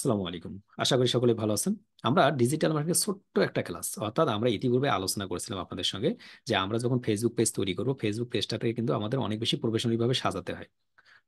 আসসালামু আলাইকুম আশা করি সকলে ভালো আছেন আমরা ডিজিটাল মার্কেটের ছোট্ট একটা ক্লাস অর্থাৎ আমরা ইতিপূর্বে আলোচনা করেছিলাম আপনাদের সঙ্গে যে আমরা যখন ফেসবুক পেজ তৈরি করবো ফেসবুক পেজটাকে কিন্তু আমাদের অনেক বেশি প্রফেশনালিভাবে সাজাতে হয়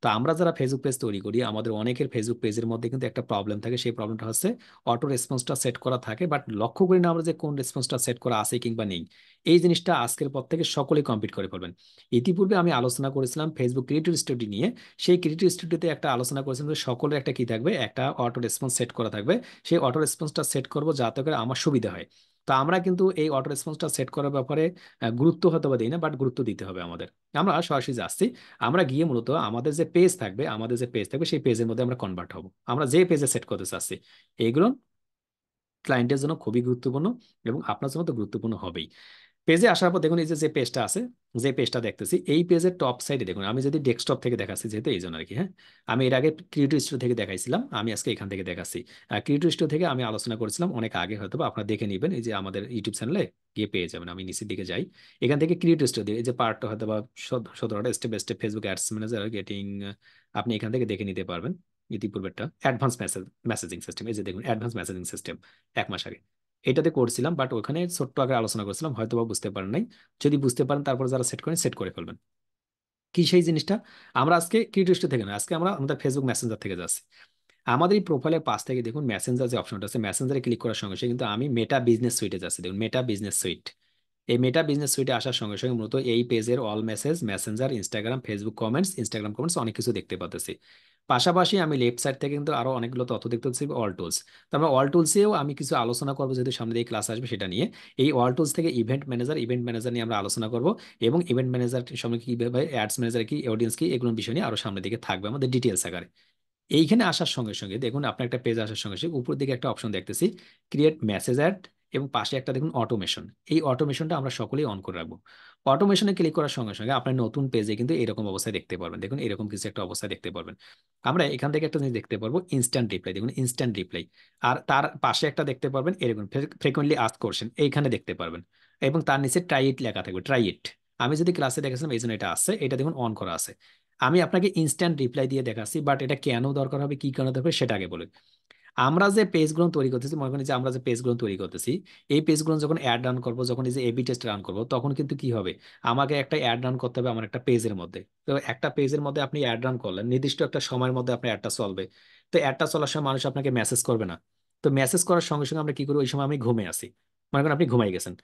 তো আমরা যারা ফেসবুক পেজ তৈরি করি আমাদের অনেকের ফেসবুক পেজের মধ্যে কিন্তু একটা প্রবলেম থাকে সেই প্রবলেমটা হচ্ছে অটো রেসপন্সটা সেট করা থাকে বাট লক্ষ্য করি না আমরা যে কোন রেসপন্সটা সেট করা আছে কিংবা নেই এই জিনিসটা আজকের পর থেকে সকলেই কমপ্লিট করে ফেলবেন ইতিপূর্বে আমি আলোচনা করেছিলাম ফেসবুক ক্রিয়েটিভ স্টুডি নিয়ে সেই ক্রিয়েটিভ স্টুডিওতে একটা আলোচনা করেছিলাম যে সকলের একটা কি থাকবে একটা অটো রেসপন্স সেট করা থাকবে সেই অটো রেসপন্সটা সেট করবো যাতে করে আমার সুবিধা হয় তো আমরা কিন্তু এই অটো রেসপন্সটা সেট করার ব্যাপারে গুরুত্ব হতে বা দিই না বাট গুরুত্ব দিতে হবে আমাদের আমরা সরাসরি যাচ্ছি আমরা গিয়ে মূলত আমাদের যে পেজ থাকবে আমাদের যে পেজ থাকবে সেই পেজের মধ্যে আমরা কনভার্ট হব আমরা যে পেজে সেট করতে চাচ্ছি এইগুলো ক্লায়েন্টের জন্য খুবই গুরুত্বপূর্ণ এবং আপনার জন্য তো গুরুত্বপূর্ণ হবেই পেজে আসার পর দেখুন এই যে পেজটা আছে যে পেজটা দেখতেছি এই পেজের টপ সাইডে দেখুন আমি যদি ডেস্কটপ থেকে দেখাচ্ছি যেহেতু এই জন্য আর কি হ্যাঁ আমি এর আগে ক্রিয়েটিভ স্টোর থেকে দেখাইছিলাম আমি আজকে এখান থেকে দেখাচ্ছি ক্রিয়েটিভ স্টোর থেকে আমি আলোচনা করেছিলাম অনেক আগে হয়তো আপনারা দেখে নেবেন এই যে আমাদের ইউটিউব চ্যানেলে গিয়ে পেয়ে যাবেন আমি নিচের দিকে যাই এখান থেকে ক্রিয়েটিভ দিয়ে এই যে পার্টটা হয়তো বা সতেরোটা step step Facebook ads manager getting আপনি এখান থেকে দেখে নিতে পারবেন ইতিপূর্বেরটা অ্যাডভান্স মেসেজ মেসেজিং সিস্টেম এই যে দেখুন অ্যাডভান্স মেসেজিং সিস্টেম এক মাস আগে এটাতে করছিলাম বাট ওখানে ছোট্ট আগে আলোচনা করছিলাম হয়তো বা বুঝতে পারেন নাই যদি বুঝতে পারেন তারপর যারা সেট করেন সেট করে ফেলবেন কি সেই জিনিসটা আমরা আজকে ক্রিটিস্ট থেকে না আজকে আমরা আমাদের ফেসবুক মেসেঞ্জার থেকে যাচ্ছি আমাদের এই প্রোফাইলের পাশ থেকে দেখুন মেসেঞ্জার যে অপশনটা আছে মেসেঞ্জারে ক্লিক করার সঙ্গে সঙ্গে কিন্তু আমি মেটা বিজনেস সুইটে যাচ্ছি দেখুন মেটা বিজনেস সুইট এই মেটা বিজনেস সুইটে আসার সঙ্গে সঙ্গে মূলত এই পেজের all message Messenger Instagram Facebook comments Instagram comments অনেক কিছু দেখতে পাতেছি পাশাপাশি আমি লেফট সাইড থেকে কিন্তু আরও অনেকগুলো তথ্য দেখতে পাচ্ছি অল টুলস আমরা অল টুলসেও আমি কিছু আলোচনা করবো যেহেতু সামনে দিয়ে ক্লাস আসবে সেটা নিয়ে এই অল টুলস থেকে ইভেন্ট ম্যানেজার ইভেন্ট ম্যানেজার নিয়ে আমরা আলোচনা করবো এবং ইভেন্ট ম্যানেজার সময় কীভাবে অ্যাডস ম্যানেজার কি অডিয়েন্স কি এগুলো বিষয় নিয়ে আরও সামনের দিকে থাকবে আমাদের ডিটেলস আকারে এইখানে আসার সঙ্গে সঙ্গে দেখুন আপনার একটা পেজ আসার সঙ্গে সঙ্গে উপর দিকে একটা অপশন দেখতেছি ক্রিয়েট মেসেজ অ্যাড এবং পাশে একটা দেখুন অটোমেশন এই অটোমেশনটা আমরা সকলেই অন করে রাখবো অটোমেশনে ক্লিক করার সঙ্গে সঙ্গে আপনার নতুন পেজে কিন্তু এরকম অবস্থায় দেখতে পারবেন দেখুন এরকম কিছু একটা অবস্থায় দেখতে পারবেন আমরা এখান থেকে একটা জিনিস দেখতে পারবো ইনস্ট্যান্ট রিপ্লাই দেখুন ইনস্ট্যান্ট রিপ্লাই আর তার পাশে একটা দেখতে পারবেন এরকম ফ্রিকুয়েন্টলি আস্ক করছেন এইখানে দেখতে পারবেন এবং তার নিচে ট্রাই ইট লেখা থাকবে ট্রাই ইট আমি যদি ক্লাসে দেখেছিলাম এই জন্য এটা আসছে এটা দেখুন অন করা আছে আমি আপনাকে ইনস্ট্যান্ট রিপ্লাই দিয়ে দেখাচ্ছি বাট এটা কেন দরকার হবে কি কেন দরকার সেটা আগে বলি আমরা যে পেজগুলো তৈরি করতেছি মনে করি যে আমরা যে পেজগুলো তৈরি করতেছি এই পেজগুলো যখন অ্যাড রান করবো যখন এই যে এবি টেস্ট রান করবো তখন কিন্তু কি হবে আমাকে একটা অ্যাড রান করতে হবে আমার একটা পেজের মধ্যে তো একটা পেজের মধ্যে আপনি অ্যাড রান করলেন নির্দিষ্ট একটা সময়ের মধ্যে আপনি অ্যাডটা চলবে তো অ্যাডটা চলার সময় মানুষ আপনাকে মেসেজ করবে না তো মেসেজ করার সঙ্গে সঙ্গে আমরা কি করি ওই সময় আমি ঘুমে আসি মনে করেন আপনি ঘুমাই গেছেন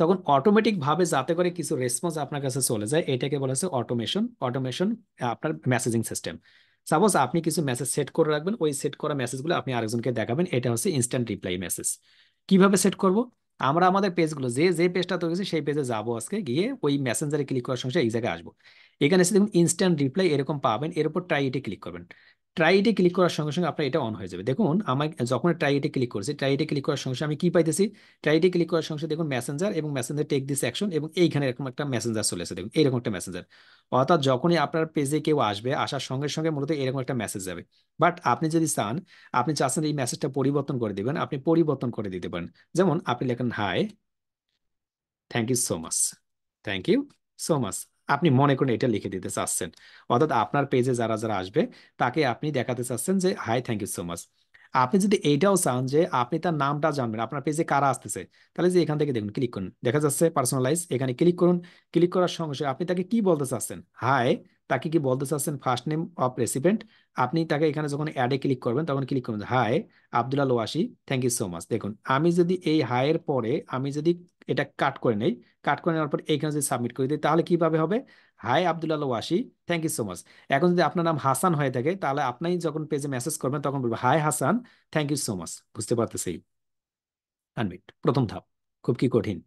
তখন অটোমেটিকভাবে যাতে করে কিছু রেসপন্স আপনার কাছে চলে যায় এটাকে বলা হচ্ছে অটোমেশন অটোমেশন আপনার মেসেজিং সিস্টেম সাপোজ আপনি কিছু মেসেজ সেট করে রাখবেন ওই সেট করা মেসেজগুলো আপনি আরেকজনকে দেখাবেন এটা হচ্ছে ইনস্ট্যান্ট রিপ্লাই মেসেজ কিভাবে সেট করব আমরা আমাদের পেজগুলো যে যে পেজটা তৈরি সেই পেজে যাবো আজকে গিয়ে ওই মেসেঞ্জারে ক্লিক করার সঙ্গে এই জায়গায় আসবো এখানে এসে দেখুন ইনস্ট্যান্ট রিপ্লাই এরকম পাবেন এর উপর ট্রাই এটি ক্লিক করবেন ট্রাইটে ক্লিক করার সঙ্গে সঙ্গে আপনার এটা অন হয়ে যাবে দেখুন আমার যখন ট্রাইটে ক্লিক করছে ট্রাইটে ক্লিক করার সঙ্গে আমি কি পাইতেছি ট্রাইটে ক্লিক করার সঙ্গে দেখুন মেসেঞ্জার এবং মেসেঞ্জার টেক দিস অ্যাকশন এবং এইখানে এরকম একটা মেসেঞ্জার চলে আসে দেখুন এইরকম একটা মেসেঞ্জার অর্থাৎ যখনই আপনার পেজে কেউ আসবে আসার সঙ্গে সঙ্গে মূলত এরকম একটা মেসেজ যাবে বাট আপনি যদি চান আপনি চাচ্ছেন এই মেসেজটা পরিবর্তন করে দেবেন আপনি পরিবর্তন করে দিতে পারেন যেমন আপনি লেখেন hi thank you so much thank you so much আপনি মনে করেন এটা লিখে দিতে চাচ্ছেন অর্থাৎ আপনার পেজে যারা যারা আসবে তাকে আপনি দেখাতে চাচ্ছেন যে hi thank you so much আপনি যদি এইটাও চান যে আপনি তার নামটা জানবেন আপনার পেজে কারা আসতেছে তাহলে যে এখান থেকে দেখুন ক্লিক করুন দেখা যাচ্ছে পার্সোনালাইজ এখানে ক্লিক করুন ক্লিক করার সঙ্গে সঙ্গে আপনি তাকে কি বলতে চাচ্ছেন হাই তাকে কি বলতে চাচ্ছেন ফার্স্ট নেম অফ রেসিপেন্ট আপনি তাকে এখানে যখন অ্যাডে ক্লিক করবেন তখন ক্লিক করুন হাই আবদুল্লাহ লোয়াশি থ্যাংক ইউ সো মাচ দেখুন আমি যদি এই হায়ের পরে আমি যদি এটা কাট করে নেই কাট করে নেওয়ার পর এইখানে যদি সাবমিট করে দিই তাহলে কিভাবে হবে hi Abdul Wasi thank you so much এখন যদি আপনার নাম হাসান হয়ে থাকে তাহলে আপনি যখন পেজে মেসেজ করবেন তখন বলবেন hi Hasan thank you so much বুঝতে পারতেছি আনমিট প্রথম ধাপ খুব কি কঠিন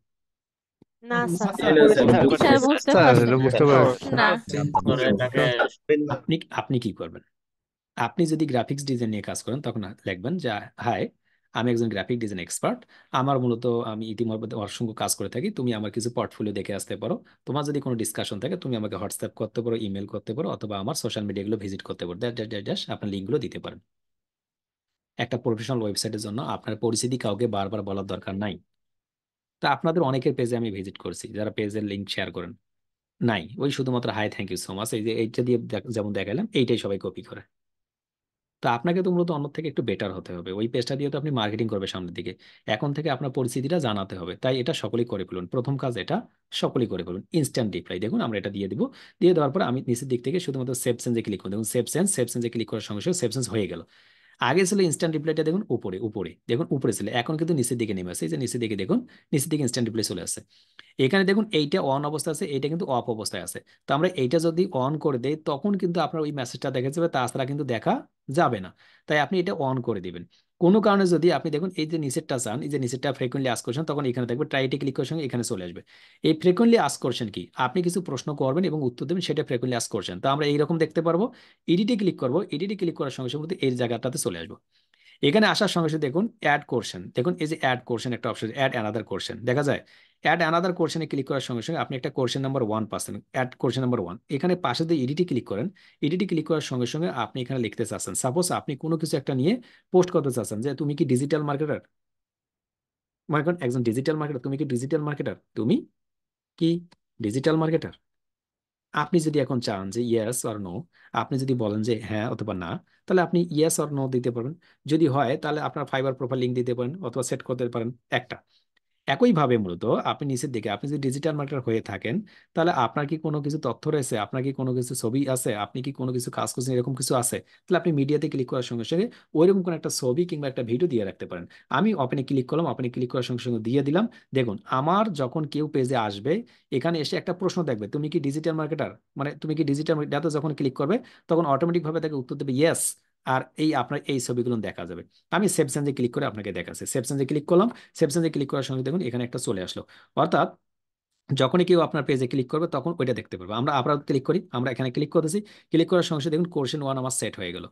আপনি আপনি কি করবেন আপনি যদি গ্রাফিক্স ডিজাইন নিয়ে কাজ করেন তখন লিখবেন যে হাই আমি একজন গ্রাফিক ডিজাইন এক্সপার্ট আমার মূলত আমি ইতিমধ্যে অসংখ্য কাজ করে থাকি তুমি আমার কিছু পোর্টফোলিও দেখে আসতে পারো তোমার যদি কোনো ডিসকাশন থাকে তুমি আমাকে হোয়াটসঅ্যাপ করতে পারো ইমেল করতে পারো অথবা আমার সোশ্যাল মিডিয়াগুলো ভিজিট করতে পারো ড্যাস আপনার লিঙ্কগুলো দিতে পারেন একটা প্রফেশনাল ওয়েবসাইটের জন্য আপনার পরিচিতি কাউকে বারবার বলার দরকার নাই তো আপনাদের অনেকের পেজে আমি ভিজিট করছি যারা পেজের লিঙ্ক শেয়ার করেন নাই ওই শুধুমাত্র hi thank you so much এই যে এইটা দিয়ে যেমন দেখালাম এইটাই সবাই কপি করে তো আপনাকে তো মূলত অন্য থেকে একটু বেটার হতে হবে ওই পেজটা দিয়ে তো আপনি মার্কেটিং করবে সামনের দিকে এখন থেকে আপনার পরিস্থিতিটা জানাতে হবে তাই এটা সকলেই করে ফেলুন প্রথম কাজ এটা সকলেই করে ফেলুন ইনস্ট্যান্ট রিপ্লাই দেখুন আমরা এটা দিয়ে দিব দিয়ে দেওয়ার পর আমি নিচের দিক থেকে শুধুমাত্র সেভ সেন্সে ক্লিক করুন দেখুন সেভ সেন্স সেভ সেন্সে ক্লিক করার সঙ্গে সঙ্গে সেভ সেন্স হয়ে গেল আগে ছিল ইনস্ট্যান্ট রিপ্লাইটা দেখুন উপরে উপরে দেখুন উপরে ছিল এখন কিন্তু নিচের দিকে নেমে আসে এই যে নিচের দিকে দেখুন নিচের দিকে ইনস্ট্যান্ট রিপ্লাই চলে আসে এখানে দেখুন এইটা অন অবস্থা আছে এইটা কিন্তু অফ অবস্থায় আছে তো আমরা এইটা যদি অন করে দেই তখন কিন্তু আপনার ওই মেসেজটা দেখা যাবে তাছাড়া কিন্তু দেখা যাবে না তাই আপনি এটা অন করে দিবেন কোনো কারণে যদি আপনি দেখুন এই যে নিচেরটা চান এই যে নিচেরটা ফ্রিকুয়েন্টলি আস করছেন তখন এখানে দেখবেন ট্রাইটে ক্লিক করার সঙ্গে এখানে চলে আসবে এই ফ্রিকুয়েন্টলি আস করছেন কি আপনি কিছু প্রশ্ন করবেন এবং উত্তর দেবেন সেটা ফ্রিকুয়েন্টলি আস করছেন তো আমরা এইরকম দেখতে পারবো এডিটে ক্লিক করবো এডিটে ক্লিক করার সঙ্গে সঙ্গে এই জায়গাটাতে চলে আসবো এখানে আসার সঙ্গে সাথে দেখুন অ্যাড কোর্সেন দেখুন এই যে অ্যাড কোর্সেন একটা অপশন অ্যাড অ্যানাদার কোর্সেন দেখা যায় অ্যাড অ্যানাদার কোর্শনে ক্লিক করার সঙ্গে সঙ্গে আপনি একটা কোর্শন নাম্বার ওয়ান পাচ্ছেন অ্যাড কোর্শন নাম্বার ওয়ান এখানে পাশে দিয়ে এডিটি ক্লিক করেন এডিটি ক্লিক করার সঙ্গে সঙ্গে আপনি এখানে লিখতে চাচ্ছেন সাপোজ আপনি কোনো কিছু একটা নিয়ে পোস্ট করতে চাচ্ছেন যে তুমি কি ডিজিটাল মার্কেটার মনে করেন একজন ডিজিটাল মার্কেটার তুমি কি ডিজিটাল মার্কেটার তুমি কি ডিজিটাল মার্কেটার আপনি যদি এখন চান যে ইয়েস আর নো আপনি যদি বলেন যে হ্যাঁ অথবা না তাহলে আপনি ইয়েস আর নো দিতে পারেন যদি হয় তাহলে আপনার ফাইবার প্রোফাইল লিঙ্ক দিতে পারেন অথবা সেট করতে পারেন একটা একইভাবে মূলত আপনি নিচের দিকে আপনি যদি ডিজিটাল মার্কেটার হয়ে থাকেন তাহলে আপনার কি কোনো কিছু তথ্য রয়েছে আপনার কি কোনো কিছু ছবি আছে আপনি কি কোনো কিছু কাজ করছেন এরকম কিছু আছে তাহলে আপনি মিডিয়াতে ক্লিক করার সঙ্গে সঙ্গে ওইরকম কোনো একটা ছবি কিংবা একটা ভিডিও দিয়ে রাখতে পারেন আমি ওপেনে ক্লিক করলাম আপনি ক্লিক করার সঙ্গে সঙ্গে দিয়ে দিলাম দেখুন আমার যখন কেউ পেজে আসবে এখানে এসে একটা প্রশ্ন দেখবে তুমি কি ডিজিটাল মার্কেটার মানে তুমি কি ডিজিটাল মার্কেট যখন ক্লিক করবে তখন অটোমেটিকভাবে তাকে উত্তর দেবে ইয়েস আর এই আপনার এই ছবিগুলো দেখা যাবে আমি সেভ সেন্সে ক্লিক করে আপনাকে দেখাচ্ছি সেভ সেন্সে ক্লিক করলাম সেভ সেন্সে ক্লিক করার সঙ্গে দেখুন এখানে একটা চলে আসলো অর্থাৎ যখনই কেউ আপনার পেজে ক্লিক করবে তখন ওইটা দেখতে পারবে আমরা আবার ক্লিক করি আমরা এখানে ক্লিক করতেছি ক্লিক করার সঙ্গে দেখুন কোর্শন ওয়ান আমার সেট হয়ে গেল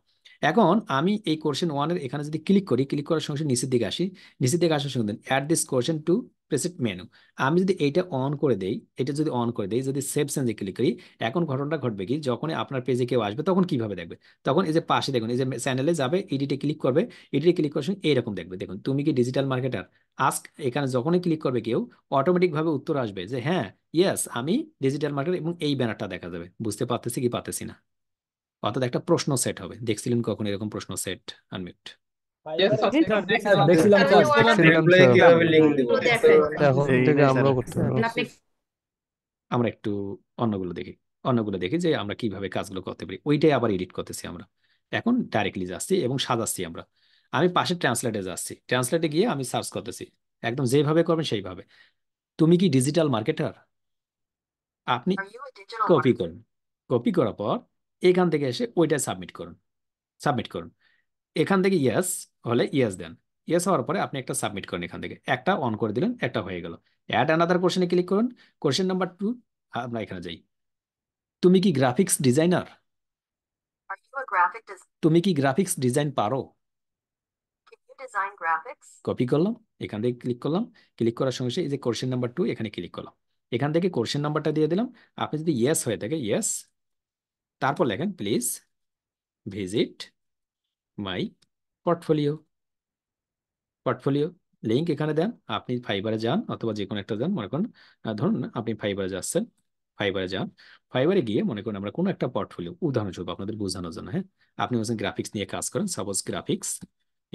এখন আমি এই কোর্শন ওয়ানের এখানে যদি ক্লিক করি ক্লিক করার সঙ্গে নিচের দিকে আসি নিচের দিকে আসার সঙ্গে add this question to preset menu আমি যদি এটা অন করে দেই এটা যদি অন করে দেই যদি সেভ সেন্সে ক্লিক করি এখন ঘটনাটা ঘটবে কি যখন আপনার পেজে কেউ আসবে তখন কিভাবে দেখবে তখন এই যে পাশে দেখুন এই যে চ্যানেলে যাবে এডিটে ক্লিক করবে এডিটে ক্লিক করার সঙ্গে এইরকম দেখবে দেখুন তুমি কি ডিজিটাল মার্কেটার আস্ক এখানে যখনই ক্লিক করবে কেউ অটোমেটিকভাবে উত্তর আসবে যে হ্যাঁ ইয়েস আমি ডিজিটাল মার্কেটার এবং এই ব্যানারটা দেখা যাবে বুঝতে পারতেছি কি পারতেছি না অর্থাৎ একটা প্রশ্ন সেট হবে দেখছিলেন কখন এরকম প্রশ্ন সেট আনমিউট আমরা একটু অন্যগুলো দেখি অন্যগুলো দেখি যে আমরা কিভাবে কাজগুলো করতে পারি ওইটাই আবার এডিট করতেছি আমরা এখন ডাইরেক্টলি যাচ্ছি এবং সাজাচ্ছি আমরা আমি পাশে ট্রান্সলেটে যাচ্ছি ট্রান্সলেটে গিয়ে আমি সার্চ করতেছি একদম যেভাবে করবেন সেইভাবে তুমি কি ডিজিটাল মার্কেটার আপনি কপি করুন কপি করার পর এখান থেকে এসে ওইটা সাবমিট করুন সাবমিট করুন এখান থেকে ইয়েস হলে ইয়েস দেন ইয়েস হওয়ার পরে আপনি একটা সাবমিট করেন এখান থেকে একটা অন করে দিলেন একটা হয়ে গেল অ্যাড অ্যানাদার কোশ্চেনে ক্লিক করুন কোশ্চেন নাম্বার টু আমরা এখানে যাই তুমি কি গ্রাফিক্স ডিজাইনার তুমি কি গ্রাফিক্স ডিজাইন পারো কপি করলাম এখান থেকে ক্লিক করলাম ক্লিক করার সঙ্গে এই যে কোশ্চেন নাম্বার টু এখানে ক্লিক করলাম এখান থেকে কোশ্চেন নাম্বারটা দিয়ে দিলাম আপনি যদি ইয়েস হয়ে থাকে ইয়েস তারপর লেখেন please visit my portfolio portfolio link এখানে দেন আপনি ফাইবারে যান অথবা যে কোনো একটা দেন মনে করেন ধরুন আপনি ফাইবারে যাচ্ছেন ফাইবারে যান ফাইবারে গিয়ে মনে করেন আমরা কোনো একটা পোর্টফোলিও উদাহরণস্বরূপ আপনাদের বোঝানোর জন্য হ্যাঁ আপনি বলছেন গ্রাফিক্স নিয়ে কাজ করেন সাপোজ গ্রাফিক্স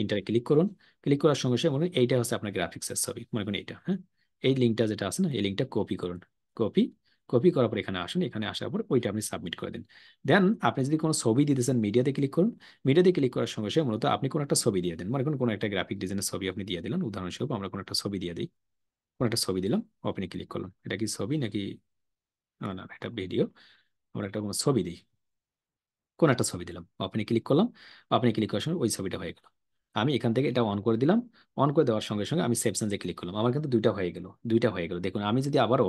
ইন্টারে ক্লিক করুন ক্লিক করার সঙ্গে সঙ্গে মনে করেন এইটা হচ্ছে আপনার গ্রাফিক্সের ছবি মনে করেন এইটা হ্যাঁ এই লিঙ্কটা যেটা আছে না এই লিঙ্কটা কপি করুন কপি কপি করার পর এখানে আসুন এখানে আসার পর ওইটা আপনি সাবমিট করে দিন দেন আপনি যদি কোনো ছবি দিতে চান মিডিয়াতে ক্লিক করুন মিডিয়াতে ক্লিক করার সঙ্গে সঙ্গে মূলত আপনি কোনো একটা ছবি দিয়ে দেন মানে কোনো একটা গ্রাফিক ডিজাইনের ছবি আপনি দিয়ে দিলেন উদাহরণস্বরূপ আমরা কোনো একটা ছবি দিয়ে দিই কোনো একটা ছবি দিলাম ওপেনে ক্লিক করলাম এটা কি ছবি নাকি না না এটা ভিডিও আমরা একটা কোনো ছবি দিই কোনো একটা ছবি দিলাম ওপেনে ক্লিক করলাম ওপেনে ক্লিক করার সময় ওই ছবিটা হয়ে গেল আমি এখান থেকে এটা অন করে দিলাম অন করে দেওয়ার সঙ্গে সঙ্গে আমি সেভ ক্লিক করলাম আমার কিন্তু দুইটা হয়ে গেল দুইটা হয়ে গেল দেখুন আমি যদি আবারও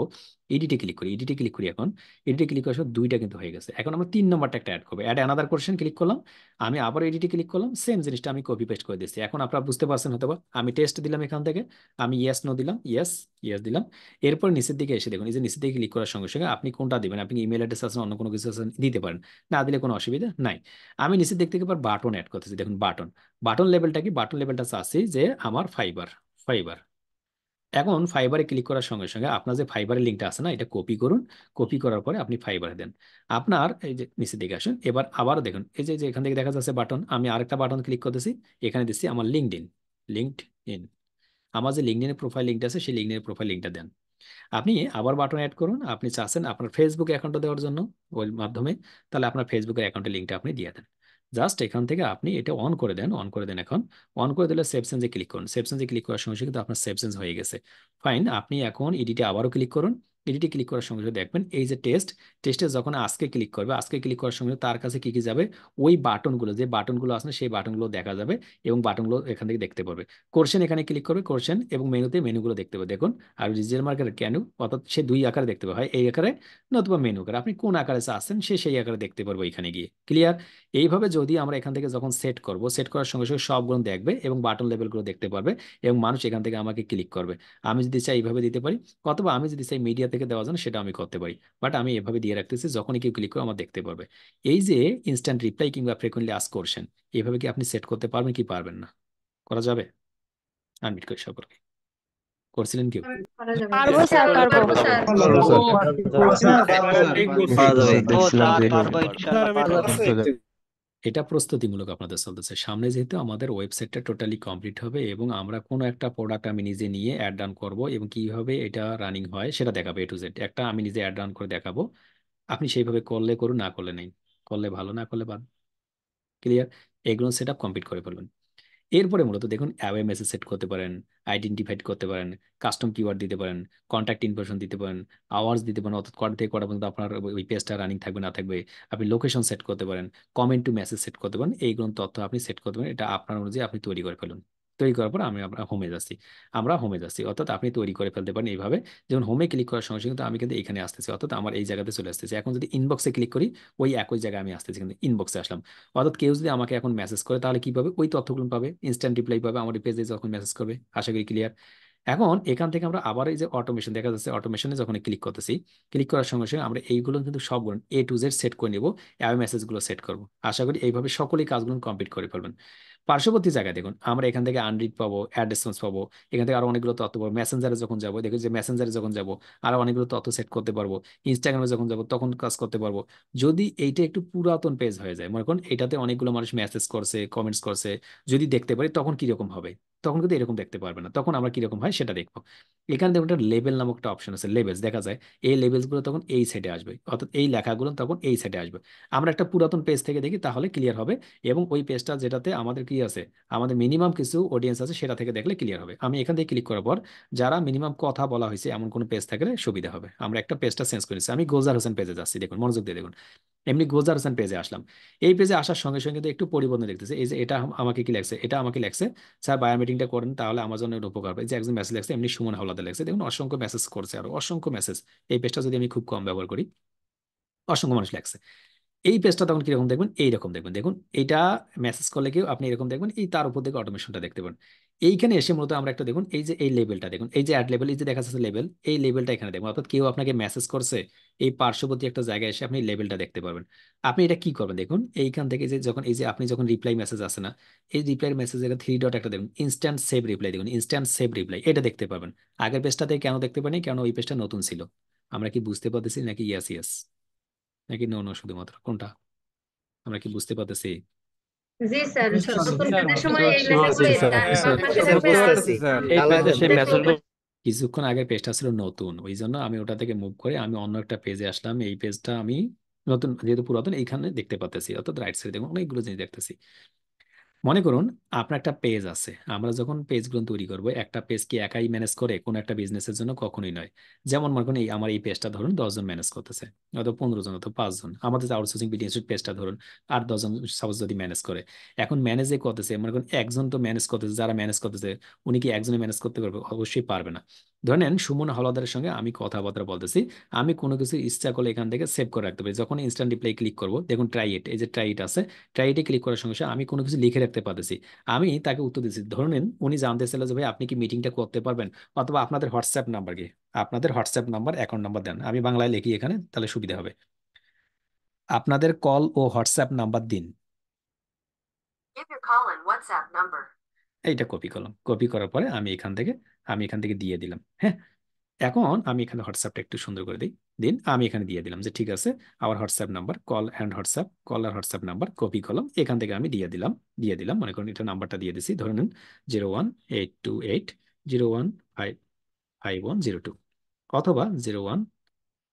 এডিটে ক্লিক করি এডিটে ক্লিক করি এখন এডিটে ক্লিক করার সময় দুইটা কিন্তু হয়ে গেছে এখন আমরা তিন নম্বরটা একটা অ্যাড করবো অ্যাড অ্যানাদার কোশ্চেন ক্লিক করলাম আমি আবার এডিটে ক্লিক করলাম সেম জিনিসটা আমি কপি পেস্ট করে দিচ্ছি এখন আপনারা বুঝতে পারছেন হয়তো আমি টেস্ট দিলাম এখান থেকে আমি ইয়েস নো দিলাম ইয়েস ইয়েস দিলাম এরপর নিচের দিকে এসে দেখুন এই যে নিচের দিকে ক্লিক করার সঙ্গে সঙ্গে আপনি কোনটা দেবেন আপনি ইমেল অ্যাড্রেস আসেন অন্য কোনো কিছু আসেন দিতে পারেন না দিলে কোনো অসুবিধা নাই আমি নিচের দিক থেকে বাটন অ্যাড করতেছি দেখুন বাটন বাটন লেভেলটা কি বাটন লেভেলটা আছে যে আমার ফাইবার ফাইবার এখন ফাইবারে ক্লিক করার সঙ্গে সঙ্গে আপনার যে ফাইবারের লিঙ্কটা আছে না এটা কপি করুন কপি করার পরে আপনি ফাইবারে দেন আপনার এই যে নিচে দিকে আসুন এবার আবারও দেখুন এই যে এখান থেকে দেখা যাচ্ছে বাটন আমি আরেকটা বাটন ক্লিক করতেছি এখানে দিচ্ছি আমার লিঙ্কড ইন লিঙ্কড ইন আমার যে লিঙ্কড ইনের প্রোফাইল লিঙ্কটা আছে সেই লিঙ্কডিনের প্রোফাইল লিঙ্কটা দেন আপনি আবার বাটন অ্যাড করুন আপনি চাচ্ছেন আপনার ফেসবুক অ্যাকাউন্টটা দেওয়ার জন্য ওই মাধ্যমে তাহলে আপনার ফেসবুকের অ্যাকাউন্টের লিঙ্কটা আপনি দিয়ে দেন জাস্ট এখান থেকে আপনি এটা অন করে দেন অন করে দেন এখন অন করে দিলে সেভ সেন্সে ক্লিক করুন সেভ সেন্সে ক্লিক করার সঙ্গে কিন্তু আপনার সেভ সেন্স হয়ে গেছে ফাইন আপনি এখন এডিটে আবারও ক্লিক করুন এডিটে ক্লিক করার সঙ্গে সঙ্গে দেখবেন এই যে টেস্ট টেস্টে যখন আজকে ক্লিক করবে আজকে ক্লিক করার সঙ্গে তার কাছে কী কী যাবে ওই বাটনগুলো যে বাটনগুলো আসে সেই বাটনগুলো দেখা যাবে এবং বাটনগুলো এখান থেকে দেখতে পারবে কোর্শন এখানে ক্লিক করবে কোর্শন এবং মেনুতে মেনুগুলো দেখতে পাবে দেখুন আর রিজিয়াল মার্কেটের কেন অর্থাৎ সে দুই আকারে দেখতে পাবে হয় এই আকারে নতুবা মেনু আকারে আপনি কোন আকারে আসছেন সে সেই আকারে দেখতে পারবো এখানে গিয়ে ক্লিয়ার এইভাবে যদি আমরা এখান থেকে যখন সেট করব সেট করার সঙ্গে সঙ্গে সবগুলো দেখবে এবং বাটন লেভেলগুলো দেখতে পারবে এবং মানুষ এখান থেকে আমাকে ক্লিক করবে আমি যদি চাই এইভাবে দিতে পারি অথবা আমি যদি চাই মিডিয়া থেকে দেওয়া যান সেটা আমি করতে পারি বাট আমি এভাবে দিয়ে রাখতেছি যখনই কেউ ক্লিক করে আমার দেখতে পারবে এই যে ইনস্ট্যান্ট রিপ্লাই কিংবা ফ্রিকুয়েন্টলি আস করছেন এভাবে কি আপনি সেট করতে পারবেন কি পারবেন না করা যাবে আনমিট করে সকলকে করছিলেন কেউ পারবো স্যার পারবো এটা প্রস্তুতিমূলক আপনাদের চলতেছে সামনে যেহেতু আমাদের ওয়েবসাইটটা টোটালি কমপ্লিট হবে এবং আমরা কোনো একটা প্রোডাক্ট আমি নিজে নিয়ে অ্যাড ডাউন করবো এবং কীভাবে এটা রানিং হয় সেটা দেখাবো এ টু জেড একটা আমি নিজে অ্যাড ডাউন করে দেখাবো আপনি সেইভাবে করলে করুন না করলে নেই করলে ভালো না করলে বাদ ক্লিয়ার এগুলো সেট আপ কমপ্লিট করে ফেলবেন এরপরে মূলত দেখুন অ্যাওয়ে মেসেজ সেট করতে পারেন আইডেন্টিফাইড করতে পারেন কাস্টম কিওয়ার্ড দিতে পারেন কন্ট্যাক্ট ইনফরমেশন দিতে পারেন আওয়ার্স দিতে পারেন অর্থাৎ কটা থেকে কটা পর্যন্ত আপনার ওই পেজটা রানিং থাকবে না থাকবে আপনি লোকেশন সেট করতে পারেন কমেন্ট টু মেসেজ সেট করতে পারেন এইগুলো তথ্য আপনি সেট করতে পারেন এটা আপনার অনুযায়ী আপনি তৈরি করে ফেলুন তৈরি করার পর আমি হোমে যাচ্ছি আমরা হোমে যাচ্ছি অর্থাৎ আপনি তৈরি করে ফেলতে পারেন এইভাবে যেমন হোমে ক্লিক করার সঙ্গে সঙ্গে আমি কিন্তু এখানে আসতেছি অর্থাৎ আমার এই জায়গাতে চলে আসতেছি এখন যদি ইনবক্সে ক্লিক করি ওই একই জায়গায় আমি আসতেছি কিন্তু ইনবক্সে আসলাম অর্থাৎ কেউ যদি আমাকে এখন মেসেজ করে তাহলে কি ওই তথ্যগুলো পাবে ইনস্ট্যান্ট রিপ্লাই পাবে আমার পেজে যখন মেসেজ করবে আশা করি ক্লিয়ার এখন এখান থেকে আমরা আবার এই যে অটোমেশন দেখা যাচ্ছে অটোমেশনে যখন ক্লিক করতেছি ক্লিক করার সঙ্গে সঙ্গে আমরা এইগুলো কিন্তু সবগুলো এ টু জেড সেট করে নেব অ্যাওয়ে মেসেজগুলো সেট করব আশা করি এইভাবে সকলেই কাজগুলো কমপ্লিট করে ফেলবেন পার্শ্ববর্তী জায়গায় দেখুন আমরা এখান থেকে আনরিড পাবো অ্যাডেসেন্স পাবো এখান থেকে আরও অনেকগুলো তথ্য পাবো মেসেঞ্জারে যখন যাবো দেখুন যে মেসেঞ্জারে যখন যাবো আরও অনেকগুলো তথ্য সেট করতে পারবো ইনস্টাগ্রামে যখন যাব তখন কাজ করতে পারবো যদি এইটা একটু পুরাতন পেজ হয়ে যায় মনে করুন এটাতে অনেকগুলো মানুষ মেসেজ করছে কমেন্টস করছে যদি দেখতে পারি তখন কীরকম হবে তখন কিন্তু এরকম দেখতে পারবে না তখন আমরা কীরকম হয় সেটা দেখবো এখানে দেখুন একটা লেভেল নামক একটা অপশন আছে লেভেলস দেখা যায় এই লেভেলসগুলো তখন এই সাইডে আসবে অর্থাৎ এই লেখাগুলো তখন এই সাইডে আসবে আমরা একটা পুরাতন পেজ থেকে দেখি তাহলে ক্লিয়ার হবে এবং ওই পেজটা যেটাতে আমাদের কি আছে আমাদের মিনিমাম কিছু অডিয়েন্স আছে সেটা থেকে দেখলে ক্লিয়ার হবে আমি এখান থেকে ক্লিক করার পর যারা মিনিমাম কথা বলা হয়েছে এমন কোনো পেজ থাকলে সুবিধা হবে আমরা একটা পেজটা চেঞ্জ করেছি আমি গোজার হোসেন পেজে যাচ্ছি দেখুন মনোযোগ দিয়ে দেখুন এমনি গোজার হোসেন পেজে আসলাম এই পেজে আসার সঙ্গে সঙ্গে একটু পরিবর্তন দেখতেছে এই যে এটা আমাকে কি লাগছে এটা আমাকে লাগছে স্যার বায়োমেট্রিক হেডিংটা করেন তাহলে আমাজনের উপকার হবে যে একজন মেসেজ লাগছে এমনি সুমন হাওলাদার লাগছে দেখুন অসংখ্য মেসেজ করছে আর অসংখ্য মেসেজ এই পেজটা যদি আমি খুব কম ব্যবহার করি অসংখ্য মানুষ লাগছে এই পেজটা তখন কিরকম দেখবেন এইরকম দেখবেন দেখুন এইটা মেসেজ করলে কেউ আপনি এরকম দেখবেন এই তার উপর থেকে অটোমেশনটা দেখতে পান এইখানে এসে মূলত আমরা একটা দেখুন এই যে এই লেভেলটা দেখুন এই যে অ্যাড লেভেল এই যে দেখা যাচ্ছে লেভেল এই লেভেলটা এখানে দেখুন অর্থাৎ কেউ আপনাকে মেসেজ করছে এই পার্শ্ববর্তী একটা জায়গায় এসে আপনি লেভেলটা দেখতে পারবেন আপনি এটা কি করবেন দেখুন এইখান থেকে যে যখন এই যে আপনি যখন রিপ্লাই মেসেজ আসে না এই রিপ্লাই মেসেজ থ্রি ডট একটা দেখুন ইনস্ট্যান্ট সেভ রিপ্লাই দেখুন ইনস্ট্যান্ট সেভ রিপ্লাই এটা দেখতে পাবেন আগের পেজটাতে কেন দেখতে পারেনি কেন ওই পেজটা নতুন ছিল আমরা কি বুঝতে পারতেছি নাকি ইয়াস ইয়াস নাকি নো নো শুধুমাত্র কোনটা আমরা কি বুঝতে পারতেছি কিছুক্ষণ আগের পেজটা ছিল নতুন ওই জন্য আমি ওটা থেকে মুভ করে আমি অন্য একটা পেজে আসলাম এই পেজটা আমি নতুন যেহেতু পুরাতন এইখানে দেখতে পাচ্ছি অর্থাৎ রাইট সাইডে দেখুন অনেকগুলো জিনিস দেখতেছি মনে করুন আপনার একটা পেজ আছে আমরা যখন পেজগুলো তৈরি করবো একটা পেজ কি একাই ম্যানেজ করে কোনো একটা বিজনেসের জন্য কখনোই নয় যেমন মনে করুন এই আমার এই পেজটা ধরুন দশজন ম্যানেজ করতেছে অথবা পনেরো জন অথবা পাঁচজন আমাদের আউটসোর্সিং বিজনেস পেজটা ধরুন আর দশজন সাপোজ যদি ম্যানেজ করে এখন ম্যানেজে করতেছে মনে করুন একজন তো ম্যানেজ করতেছে যারা ম্যানেজ করতেছে উনি কি একজনে ম্যানেজ করতে পারবে অবশ্যই পারবে না ধরেন সুমন হলদারের সঙ্গে আমি কথাবার্তা বলতেছি আমি কোনো কিছু ইচ্ছা করলে এখান থেকে সেভ করে রাখতে পারি যখন ইনস্ট্যান্ট রিপ্লাই ক্লিক করবো দেখুন ট্রাই এট এই যে ট্রাই আছে ট্রাই এটে ক্লিক করার সঙ্গে সঙ্গে আমি কোনো কিছু লিখে রাখতে পারতেছি আমি তাকে উত্তর দিচ্ছি ধরে নেন উনি জানতে চাইল যে ভাই আপনি কি মিটিংটা করতে পারবেন অথবা আপনাদের হোয়াটসঅ্যাপ নাম্বার কি আপনাদের হোয়াটসঅ্যাপ নাম্বার অ্যাকাউন্ট নাম্বার দেন আমি বাংলায় লিখি এখানে তাহলে সুবিধা হবে আপনাদের কল ও হোয়াটসঅ্যাপ নাম্বার দিন If your call and WhatsApp number এইটা কপি করলাম কপি করার পরে আমি এখান থেকে আমি এখান থেকে দিয়ে দিলাম হ্যাঁ এখন আমি এখানে হোয়াটসঅ্যাপটা একটু সুন্দর করে দিই দিন আমি এখানে দিয়ে দিলাম যে ঠিক আছে আমার WhatsApp number call and WhatsApp call আর হোয়াটসঅ্যাপ নাম্বার কপি কলম এখান থেকে আমি দিয়ে দিলাম দিয়ে দিলাম মনে করেন এটা নাম্বারটা দিয়ে দিছি ধরে নিন zero one eight two eight zero one five five one zero two অথবা জিরো ওয়ান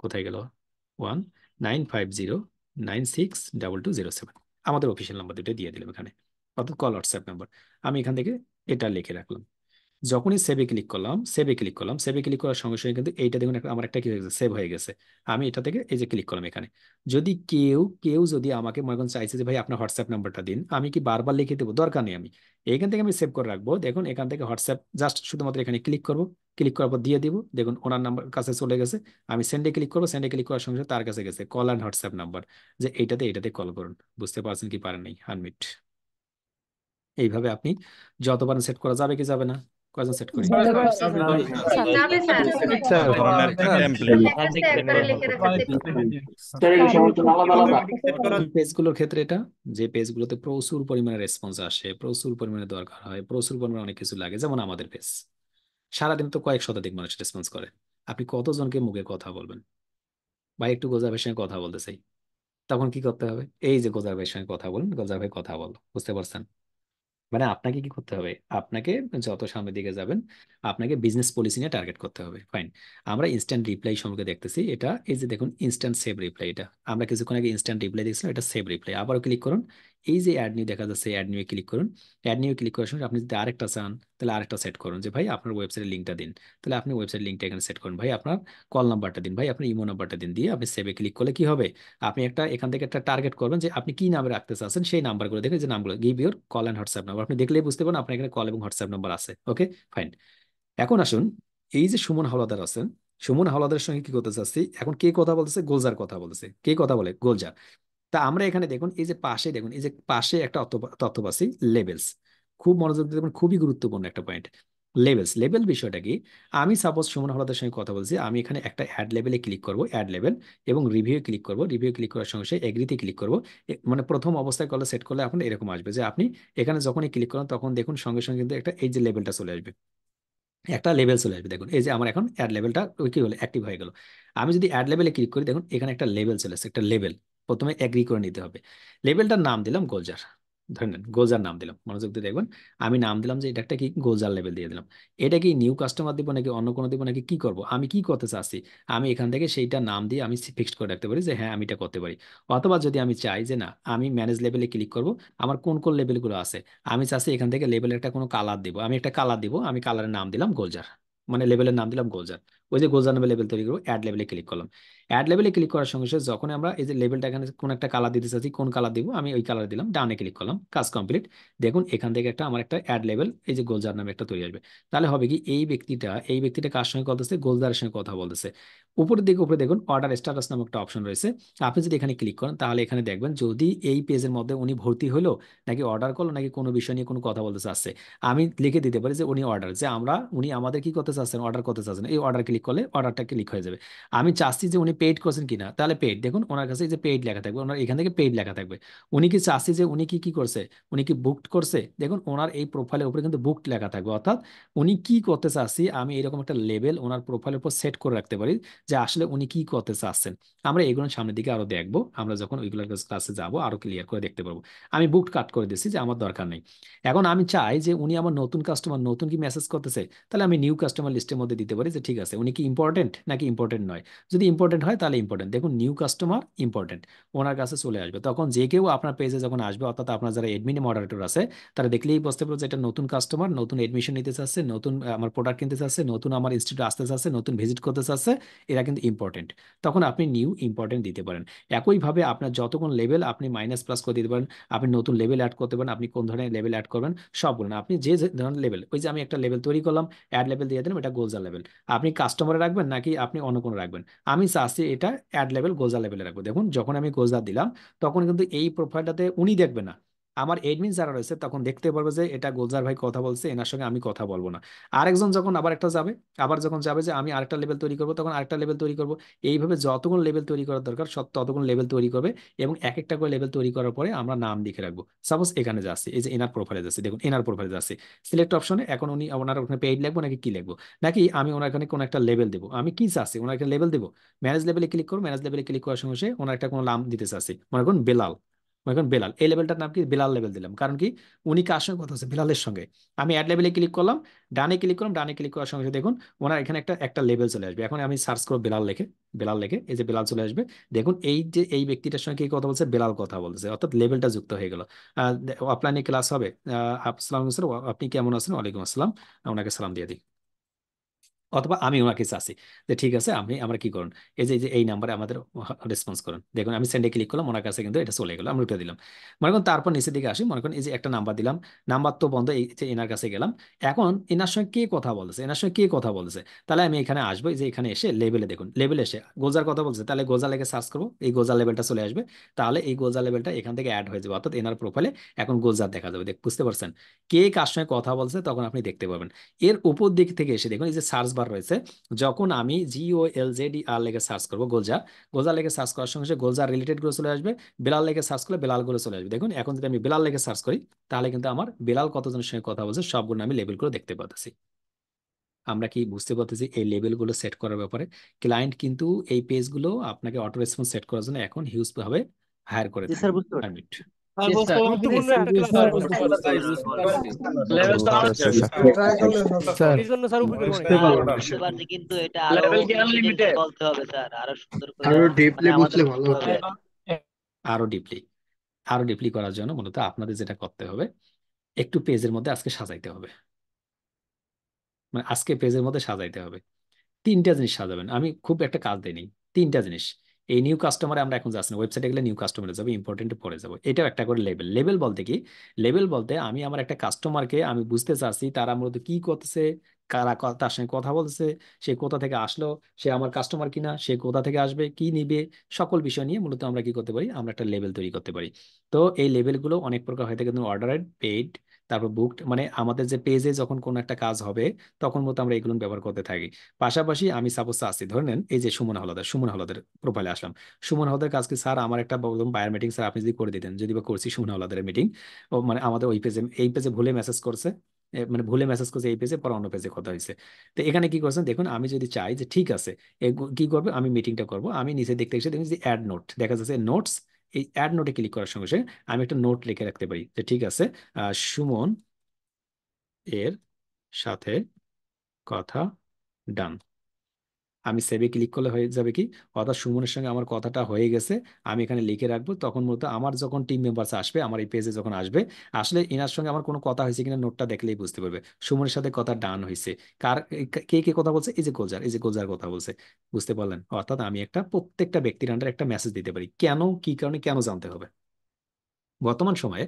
কোথায় গেল one nine five zero nine six double two zero seven আমাদের অফিসিয়াল নাম্বার দুটো দিয়ে দিলাম এখানে অর্থাৎ কল হোয়াটসঅ্যাপ নাম্বার আমি এখান থেকে এটা লিখে রাখলাম যখনই সেভে ক্লিক করলাম সেভে ক্লিক করলাম সেভে ক্লিক করার সঙ্গে সঙ্গে কিন্তু এইটা দেখুন আমার একটা কি হয়ে গেছে সেভ হয়ে গেছে আমি এটা থেকে এই যে ক্লিক করলাম এখানে যদি কেউ কেউ যদি আমাকে মনে করেন চাইছে যে ভাই আপনার হোয়াটসঅ্যাপ নাম্বারটা দিন আমি কি বারবার লিখে দেবো দরকার নেই আমি এখান থেকে আমি সেভ করে রাখবো দেখুন এখান থেকে হোয়াটসঅ্যাপ জাস্ট শুধুমাত্র এখানে ক্লিক করবো ক্লিক করার পর দিয়ে দিব দেখুন ওনার নাম্বার কাছে চলে গেছে আমি সেন্ডে ক্লিক করবো সেন্ডে ক্লিক করার সঙ্গে সঙ্গে তার কাছে গেছে কল অ্যান্ড হোয়াটসঅ্যাপ নাম্বার যে এইটাতে এইটাতে কল করুন বুঝতে পারছেন কি পারেন নাই আনমিট এইভাবে আপনি যতবার সেট করা যাবে কি যাবে না কয়জন সেট করি পেজগুলোর ক্ষেত্রে এটা যে পেজগুলোতে প্রচুর পরিমাণে রেসপন্স আসে প্রচুর পরিমাণে দরকার হয় প্রচুর পরিমাণে অনেক কিছু লাগে যেমন আমাদের পেজ সারাদিন তো কয়েক শতাধিক মানুষ রেসপন্স করে আপনি কতজনকে মুখে কথা বলবেন বা একটু গোজার ভাইয়ের সঙ্গে কথা বলতে চাই তখন কি করতে হবে এই যে গোজার ভাইয়ের সঙ্গে কথা বলুন গোজার ভাই কথা বলো বুঝতে পারছেন মানে আপনাকে কি করতে হবে আপনাকে যত সামনের দিকে যাবেন আপনাকে বিজনেস পলিসি নিয়ে টার্গেট করতে হবে ফাইন আমরা ইনস্ট্যান্ট রিপ্লাই সম্পর্কে দেখতেছি এটা এই যে দেখুন ইনস্ট্যান্ট সেভ রিপ্লাই এটা আমরা কিছুক্ষণ আগে ইনস্ট্যান্ট রিপ্লাই দেখছিলাম এটা সেভ রিপ্লাই আবারও ক্লিক করুন এই যে অ্যাড নিউ দেখা যাচ্ছে অ্যাড নিউ ক্লিক করুন অ্যাড নিউ ক্লিক করার সময় আপনি যদি আরেকটা চান তাহলে আরেকটা সেট করুন যে ভাই আপনার ওয়েবসাইটের লিঙ্কটা দিন তাহলে আপনি ওয়েবসাইট লিঙ্কটা এখানে সেট করুন ভাই আপনার কল নাম্বারটা দিন ভাই আপনার ইমো নাম্বারটা দিন দিয়ে আপনি সেভে ক্লিক করলে কি হবে আপনি একটা এখান থেকে একটা টার্গেট করবেন যে আপনি কী নামে রাখতে চাচ্ছেন সেই নাম্বারগুলো দেখে যে নামগুলো give your call and WhatsApp number আপনি দেখলেই বুঝতে পারেন আপনার এখানে কল এবং হোয়াটসঅ্যাপ নাম্বার আছে ওকে ফাইন এখন আসুন এই যে সুমন হাওলাদার আছেন সুমন হাওলাদারের সঙ্গে কি করতে চাচ্ছি এখন কে কথা বলতেছে গোলজার কথা বলতেছে কে কথা বলে গোলজার তা আমরা এখানে দেখুন এই যে পাশে দেখুন এই যে পাশে একটা তত্ত্ববাসী লেভেলস খুব মনোযোগ দিয়ে দেখুন খুবই গুরুত্বপূর্ণ একটা পয়েন্ট লেভেলস লেভেল বিষয়টা কি আমি সাপোজ সুমন হলাদের সঙ্গে কথা বলছি আমি এখানে একটা অ্যাড লেভেলে ক্লিক করব অ্যাড লেভেল এবং রিভিউ ক্লিক করব রিভিউ ক্লিক করার সঙ্গে সঙ্গে এগ্রিতে ক্লিক করব মানে প্রথম অবস্থায় কলে সেট করলে আপনার এরকম আসবে যে আপনি এখানে যখনই ক্লিক করেন তখন দেখুন সঙ্গে সঙ্গে কিন্তু একটা এই যে লেভেলটা চলে আসবে একটা লেভেল চলে আসবে দেখুন এই যে আমার এখন অ্যাড লেভেলটা কী হলো অ্যাক্টিভ হয়ে গেল আমি যদি অ্যাড লেভেলে ক্লিক করি দেখুন এখানে একটা লেভেল চলে আসছে একটা লেভেল প্রথমে অ্যাগ্রি করে নিতে হবে লেবেলটার নাম দিলাম গোলজার ধরে নেন গোলজার নাম দিলাম মনোযোগ দিয়ে দেখবেন আমি নাম দিলাম যে এটা একটা কি গোলজার লেভেল দিয়ে দিলাম এটা কি নিউ কাস্টমার দিব নাকি অন্য কোনো দিব নাকি কি করবো আমি কি করতে চাচ্ছি আমি এখান থেকে সেইটা নাম দিয়ে আমি ফিক্সড করে রাখতে পারি যে হ্যাঁ আমি এটা করতে পারি অথবা যদি আমি চাই যে না আমি ম্যানেজ লেভেলে ক্লিক করব আমার কোন কোন লেভেলগুলো আছে আমি চাচ্ছি এখান থেকে লেভেলের একটা কোনো কালার দিব আমি একটা কালার দিব আমি কালারের নাম দিলাম গোলজার মানে লেভেলের নাম দিলাম গোলজার ওই যে গোলজার নামে লেভেল তৈরি করবো অ্যাড লেভেলে ক্লিক করলাম অ্যাড লেভেলে ক্লিক করার সঙ্গে সঙ্গে যখন আমরা এই যে লেভেলটা এখানে কোন একটা কালার দিতে চাচ্ছি কোন কালার দিব আমি ওই কালার দিলাম ডানে ক্লিক করলাম কাজ কমপ্লিট দেখুন এখান থেকে একটা আমার একটা অ্যাড লেভেল এই যে গোলজার নামে একটা তৈরি আসবে তাহলে হবে কি এই ব্যক্তিটা এই ব্যক্তিটা কার সঙ্গে কথা গোলজারের সঙ্গে কথা বলতেছে উপরের দিকে উপরে দেখুন অর্ডার স্ট্যাটাস নামক একটা অপশন রয়েছে আপনি যদি এখানে ক্লিক করেন তাহলে এখানে দেখবেন যদি এই পেজের মধ্যে উনি ভর্তি হলো নাকি অর্ডার করলো নাকি কোনো বিষয় নিয়ে কোনো কথা বলতে চাচ্ছে আমি লিখে দিতে পারি যে উনি অর্ডার যে আমরা উনি আমাদের কি করতে চাচ্ছেন অর্ডার করতে চাচ্ছেন এই অর্ডার ক্লিক করলে অর্ডারটা ক্লিক হয়ে যাবে আমি চাচ্ছি যে উনি পেইড করছেন কিনা তাহলে পেইড দেখুন ওনার কাছে যে পেইড লেখা থাকবে ওনার এখান থেকে পেইড লেখা থাকবে উনি কি চাষি যে উনি কি কি করছে উনি কি বুকড করছে দেখুন ওনার এই প্রোফাইলের উপরে কিন্তু বুকড লেখা থাকবে অর্থাৎ উনি কি করতে চাষি আমি এরকম একটা লেভেল ওনার প্রোফাইলের উপর সেট করে রাখতে পারি যে আসলে উনি কি করতে চাচ্ছেন আমরা এগুলো সামনের দিকে আরো দেখবো আমরা যখন ওইগুলোর কাছে ক্লাসে যাবো আরো ক্লিয়ার করে দেখতে পারবো আমি বুকড কাট করে দিচ্ছি যে আমার দরকার নেই এখন আমি চাই যে উনি আমার নতুন কাস্টমার নতুন কি মেসেজ করতেছে তাহলে আমি নিউ কাস্টমার লিস্টের মধ্যে দিতে পারি যে ঠিক আছে উনি কি ইম্পর্টেন্ট নাকি ইম্পর্টেন্ট নয় যদি ইম্পর্টেন্ট হয় তাহলে ইম্পর্টেন্ট দেখুন নিউ কাস্টমার ইম্পর্টেন্ট ওনার কাছে চলে আসবে তখন যে কেউ আপনার পেজে যখন আসবে অর্থাৎ আপনার যারা এডমিন মডারেটর আছে তারা দেখলেই বুঝতে পারবে যে এটা নতুন কাস্টমার নতুন এডমিশন নিতে চাচ্ছে নতুন আমার প্রোডাক্ট কিনতে চাচ্ছে নতুন আমার ইনস্টিটিউট আসতে চাচ্ছে নতুন ভিজিট করতে চাচ্ছে এরা কিন্তু ইম্পর্টেন্ট তখন আপনি নিউ ইম্পর্টেন্ট দিতে পারেন একইভাবে আপনার যতক্ষণ লেভেল আপনি মাইনাস প্লাস করে দিতে পারেন আপনি নতুন লেভেল অ্যাড করতে পারেন আপনি কোন ধরনের লেভেল অ্যাড করবেন সব বলুন আপনি যে ধরনের লেভেল ওই যে আমি একটা লেভেল তৈরি করলাম অ্যাড লেভেল দিয়ে দিলাম এটা গোলজার লেভেল আপনি কাস্টমারে রাখবেন নাকি আপনি অন্য কোনো রাখবেন আমি চাচ্ছি আছে এটা অ্যাড লেভেল গোজা লেভেলে রাখবো দেখুন যখন আমি গোজা দিলাম তখন কিন্তু এই প্রোফাইলটাতে উনি দেখবে না আমার এডমিন যারা রয়েছে তখন দেখতে পারবে যে এটা গোলজার ভাই কথা বলছে এনার সঙ্গে আমি কথা বলবো না আরেকজন যখন আবার একটা যাবে আবার যখন যাবে যে আমি আরেকটা লেভেল তৈরি করবো তখন আরেকটা লেভেল তৈরি করবো এইভাবে যতক্ষণ লেভেল তৈরি করার দরকার ততক্ষণ লেভেল তৈরি করবে এবং এক একটা করে লেভেল তৈরি করার পরে আমরা নাম লিখে রাখবো সাপোজ এখানে যাচ্ছে এই যে এনার প্রোফাইলে যাচ্ছে দেখুন এনার প্রোফাইলে যাচ্ছে সিলেক্ট অপশনে এখন উনি ওনার ওখানে পেইড লাগবো নাকি কি লাগবো নাকি আমি ওনার এখানে কোনো একটা লেভেল দেবো আমি কি চাচ্ছি ওনার এখানে লেভেল দেবো ম্যানেজ লেভেলে ক্লিক করবো ম্যানেজ লেভেলে ক্লিক করার সঙ্গে ওনার একটা কোনো নাম দিতে চাচ্ছি মনে করুন বেলাল এখন বেলাল এই লেভেলটার নাম কি বেলাল লেভেল দিলাম কারণ কি উনি কার সঙ্গে কথা হচ্ছে বেলালের সঙ্গে আমি অ্যাড লেভেলে ক্লিক করলাম ডানে ক্লিক করলাম ডানে ক্লিক করার সঙ্গে দেখুন ওনার এখানে একটা একটা লেভেল চলে আসবে এখন আমি সার্চ করবো বেলাল লেখে বেলাল লেখে এই যে বেলাল চলে আসবে দেখুন এই যে এই ব্যক্তিটার সঙ্গে কি কথা বলছে বেলাল কথা বলছে অর্থাৎ লেভেলটা যুক্ত হয়ে গেল অফলাইনে ক্লাস হবে আসসালাম আপনি কেমন আছেন ওয়ালাইকুম আসসালাম ওনাকে সালাম দিয়ে দিই অথবা আমি ওনাকে চাচ্ছি যে ঠিক আছে আপনি আমরা কি করুন এই যে এই নাম্বারে আমাদের রেসপন্স করুন দেখুন আমি সেন্ডে ক্লিক করলাম ওনার কাছে কিন্তু এটা চলে গেলো আমি উঠে দিলাম মনে করুন তারপর নিচের দিকে আসি মনে করুন এই যে একটা নাম্বার দিলাম নাম্বার তো বন্ধ এই যে এনার কাছে গেলাম এখন এনার সঙ্গে কে কথা বলছে এনার সঙ্গে কে কথা বলছে তাহলে আমি এখানে আসবো যে এখানে এসে লেভেলে দেখুন লেভেলে এসে গোজার কথা বলছে তাহলে গোজা লেগে সার্চ করবো এই গোজা লেভেলটা চলে আসবে তাহলে এই গোজা লেভেলটা এখান থেকে অ্যাড হয়ে যাবে অর্থাৎ এনার প্রোফাইলে এখন গোজার দেখা যাবে দেখ বুঝতে পারছেন কে কার সঙ্গে কথা বলছে তখন আপনি দেখতে পাবেন এর উপর দিক থেকে এসে দেখুন এই যে সার্চ ট্রান্সফার রয়েছে যখন আমি জিও এল জেডি আর লেগে সার্চ করবো গোলজা গোলজা লেগে সার্চ করার সঙ্গে সঙ্গে গোলজা রিলেটেডগুলো চলে আসবে বেলাল লেগে সার্চ করলে বেলালগুলো চলে আসবে দেখুন এখন যদি আমি বেলাল লেগে সার্চ করি তাহলে কিন্তু আমার বেলাল কতজনের সঙ্গে কথা বলছে সবগুলো আমি লেবেলগুলো দেখতে পাচ্ছি আমরা কি বুঝতে পারতেছি এই লেভেলগুলো সেট করার ব্যাপারে ক্লায়েন্ট কিন্তু এই পেজগুলো আপনাকে অটো রেসপন্স সেট করার জন্য এখন হিউজ হিউজভাবে হায়ার করে থাকে আচ্ছা, আচ্ছা, আচ্ছা, হ্যাঁ, হ্যাঁ। আরো ডিপলি আরো ডিপলি মানে করার জন্য মূলত আপনাদের যেটা করতে হবে একটু পেজের মধ্যে আজকে সাজাইতে হবে মানে আজকে পেজের মধ্যে সাজাইতে হবে তিনটা জিনিস সাজাবেন আমি খুব একটা কাজ দিইনি তিনটা জিনিস এই নিউ কাস্টমারে আমরা এখন যাচ্ছি না ওয়েবসাইটে গেলে নিউ কাস্টমারে যাবো ইম্পর্টেন্টে পড়ে যাবো এটাও একটা করে লেভেল লেভেল বলতে কি লেভেল বলতে আমি আমার একটা কাস্টমারকে আমি বুঝতে চাচ্ছি তারা মূলত কি করতেছে কারা তার সঙ্গে কথা বলছে সে কোথা থেকে আসলো সে আমার কাস্টমার কিনা সে কোথা থেকে আসবে কি নিবে সকল বিষয় নিয়ে মূলত আমরা কি করতে পারি আমরা একটা লেভেল তৈরি করতে পারি তো এই লেভেলগুলো অনেক প্রকার হয়ে থাকে অর্ডারেড পেইড তারপর বুকড মানে আমাদের যে পেজে যখন কোনো একটা কাজ হবে তখন মতো আমরা এগুলো ব্যবহার করতে থাকি পাশাপাশি আমি সাপোজ আসি ধরে নেন এই যে সুমন হলদার সুমন হলদের প্রোফাইলে আসলাম সুমন হলদার কাজকে স্যার আমার একটা বললাম বায়ার মিটিং স্যার আপনি যদি করে দিতেন যদি বা করছি সুমন হলদারের মিটিং ও মানে আমাদের ওই পেজে এই পেজে ভুলে মেসেজ করছে মানে ভুলে মেসেজ করছে এই পেজে পরে অন্য পেজে কথা হয়েছে তো এখানে কি করছেন দেখুন আমি যদি চাই যে ঠিক আছে কি করবে আমি মিটিংটা করব আমি নিচে দেখতে এসে দেখুন যে অ্যাড নোট দেখা যাচ্ছে নোটস এই অ্যাড নোটে ক্লিক করার সঙ্গে সঙ্গে আমি একটা নোট লিখে রাখতে পারি যে ঠিক আছে সুমন এর সাথে কথা ডান আমি সেভে ক্লিক করলে হয়ে যাবে কি অর্থাৎ সুমনের সঙ্গে আমার কথাটা হয়ে গেছে আমি এখানে লিখে রাখবো তখন মূলত আমার যখন টিম মেম্বার্স আসবে আমার এই পেজে যখন আসবে আসলে এনার সঙ্গে আমার কোনো কথা হয়েছে কিনা নোটটা দেখলেই বুঝতে পারবে সুমনের সাথে কথা ডান হয়েছে কার কে কে কথা বলছে এই যে গোজার এই যে গোজার কথা বলছে বুঝতে পারলেন অর্থাৎ আমি একটা প্রত্যেকটা ব্যক্তির আন্ডার একটা মেসেজ দিতে পারি কেন কি কারণে কেন জানতে হবে বর্তমান সময়ে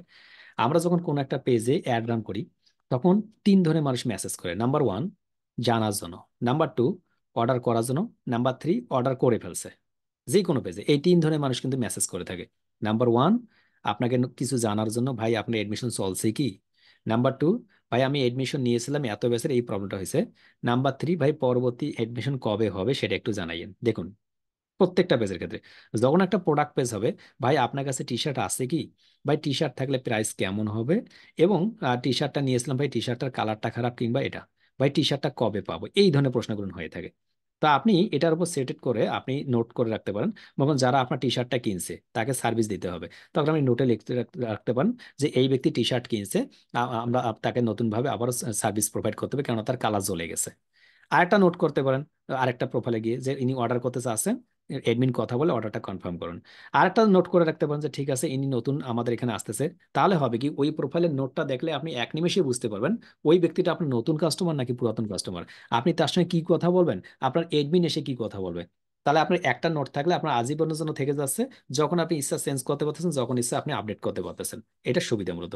আমরা যখন কোনো একটা পেজে অ্যাড রান করি তখন তিন ধরনের মানুষ মেসেজ করে নাম্বার ওয়ান জানার জন্য নাম্বার টু অর্ডার করার জন্য নাম্বার থ্রি অর্ডার করে ফেলছে যে কোনো পেজে এই তিন ধরনের মানুষ কিন্তু মেসেজ করে থাকে নাম্বার ওয়ান আপনাকে কিছু জানার জন্য ভাই আপনার এডমিশন চলছে কি নাম্বার টু ভাই আমি এডমিশন নিয়েছিলাম এত বেসের এই প্রবলেমটা হয়েছে নাম্বার থ্রি ভাই পরবর্তী এডমিশন কবে হবে সেটা একটু জানাইয়েন দেখুন প্রত্যেকটা পেজের ক্ষেত্রে যখন একটা প্রোডাক্ট পেজ হবে ভাই আপনার কাছে টি শার্ট আছে কি ভাই টি শার্ট থাকলে প্রাইস কেমন হবে এবং টি শার্টটা নিয়েছিলাম ভাই টি শার্টটার কালারটা খারাপ কিংবা এটা বা টি শার্টটা কবে পাবো এই ধরনের প্রশ্নগুলো হয়ে থাকে তো আপনি এটার উপর সেটেড করে আপনি নোট করে রাখতে পারেন তখন যারা আপনার টি শার্টটা কিনছে তাকে সার্ভিস দিতে হবে তখন আপনি নোটে লিখতে রাখতে পারেন যে এই ব্যক্তি টি শার্ট কিনছে আমরা তাকে নতুনভাবে আবার সার্ভিস প্রোভাইড করতে হবে কেননা তার কালার জ্বলে গেছে আরেকটা নোট করতে পারেন আরেকটা প্রোফাইলে গিয়ে যে ইনি অর্ডার করতে চাচ্ছেন অ্যাডমিন কথা বলে অর্ডারটা কনফার্ম করুন আর একটা নোট করে রাখতে পারেন যে ঠিক আছে ইনি নতুন আমাদের এখানে আসতেছে তাহলে হবে কি ওই প্রোফাইলের নোটটা দেখলে আপনি এক নিমেষে বুঝতে পারবেন ওই ব্যক্তিটা আপনার নতুন কাস্টমার নাকি পুরাতন কাস্টমার আপনি তার সঙ্গে কি কথা বলবেন আপনার অ্যাডমিন এসে কি কথা বলবে তাহলে আপনার একটা নোট থাকলে আপনার আজীবনের জন্য থেকে যাচ্ছে যখন আপনি ইচ্ছা চেঞ্জ করতে পারতেছেন যখন ইচ্ছা আপনি আপডেট করতে পারতেছেন এটা সুবিধা মূলত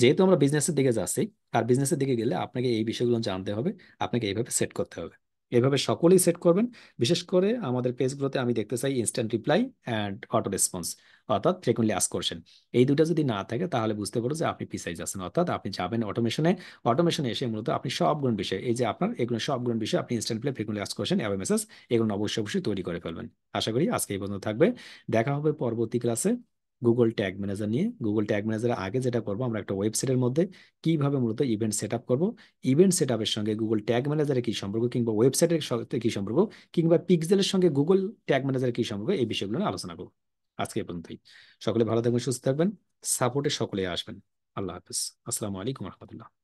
যেহেতু আমরা বিজনেসের দিকে যাচ্ছি আর বিজনেসের দিকে গেলে আপনাকে এই বিষয়গুলো জানতে হবে আপনাকে এইভাবে সেট করতে হবে এভাবে সকলেই সেট করবেন বিশেষ করে আমাদের পেজগুলোতে আমি দেখতে চাই instant reply and auto response অর্থাৎ ফ্রিকুয়েন্টলি আস করছেন এই দুটো যদি না থাকে তাহলে বুঝতে পারো যে আপনি পিসাই যাচ্ছেন অর্থাৎ আপনি যাবেন অটোমেশনে অটোমেশনে এসে মূলত আপনি সবগুলো বিষয়ে এই যে আপনার এগুলো সবগুলো বিষয়ে আপনি ইনস্ট্যান্ট প্লে ফ্রিকুয়েন্টলি আস করছেন এভাবে মেসেজ এগুলো অবশ্যই অবশ্যই তৈরি করে ফেলবেন আশা করি আজকে এই পর্যন্ত থাকবে দেখা হবে পরবর্তী ক্লাসে গুগল ট্যাগ ম্যানেজার নিয়ে গুগল ট্যাগ ম্যানেজারের আগে যেটা করবো আমরা একটা ওয়েবসাইটের মধ্যে কিভাবে মূলত ইভেন্ট সেট আপ করবো ইভেন্ট সেট আপের সঙ্গে গুগল ট্যাগ ম্যানেজারের কি সম্পর্ক কিংবা ওয়েবসাইটের সাথে কি সম্পর্ক কিংবা পিক্সেলের সঙ্গে গুগল ট্যাগ ম্যানেজারের কি সম্পর্ক এই বিষয়গুলো নিয়ে আলোচনা করবো আজকে পর্যন্তই সকলে ভালো থাকবেন সুস্থ থাকবেন সাপোর্টে সকলে আসবেন আল্লাহ হাফিজ আসসালামু আলাইকুম রহমতুল্লাহ